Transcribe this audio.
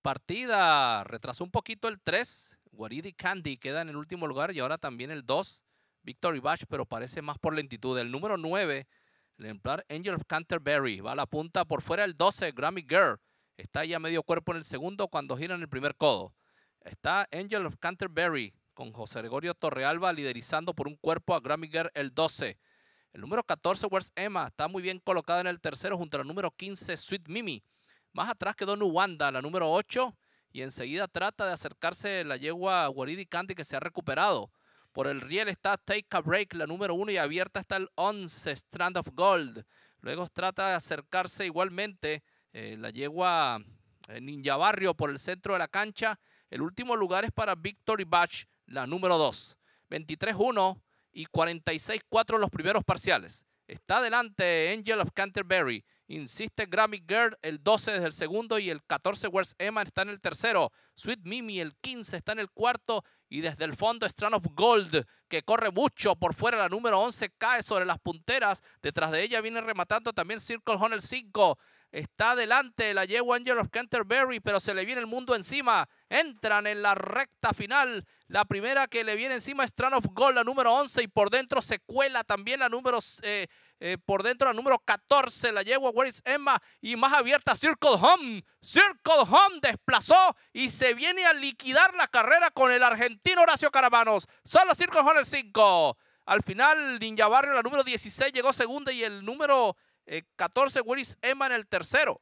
partida. Retrasó un poquito el 3. Waridi Candy queda en el último lugar y ahora también el 2. Victory Bash, pero parece más por lentitud. El número 9, el ejemplar Angel of Canterbury, va a la punta por fuera el 12, Grammy Girl. Está ya medio cuerpo en el segundo cuando gira en el primer codo. Está Angel of Canterbury con José Gregorio Torrealba liderizando por un cuerpo a Grammy Girl el 12. El número 14, Where's Emma, está muy bien colocada en el tercero junto al número 15, Sweet Mimi. Más atrás quedó Nuwanda, la número 8, y enseguida trata de acercarse la yegua Guaridi Candy que se ha recuperado. Por el riel está Take a Break, la número 1, y abierta está el 11, Strand of Gold. Luego trata de acercarse igualmente eh, la yegua eh, Ninja Barrio por el centro de la cancha. El último lugar es para Victory Batch, la número 2. 23-1 y 46-4 los primeros parciales. Está adelante Angel of Canterbury. Insiste Grammy Girl el 12 desde el segundo y el 14 Where's Emma está en el tercero. Sweet Mimi el 15 está en el cuarto y desde el fondo Strand of Gold que corre mucho por fuera la número 11 cae sobre las punteras. Detrás de ella viene rematando también Circle Honor 5. Está adelante la yegua Angel of Canterbury, pero se le viene el mundo encima. Entran en la recta final. La primera que le viene encima es Strand of Gold, la número 11, y por dentro se cuela también la número eh, eh, por dentro la número 14, la yegua Where is Emma y más abierta Circle Home. Circle Home desplazó y se viene a liquidar la carrera con el argentino Horacio Carabanos. Solo Circle Home el 5. Al final Ninja Barrio, la número 16 llegó segunda y el número 14 Where is Emma en el tercero.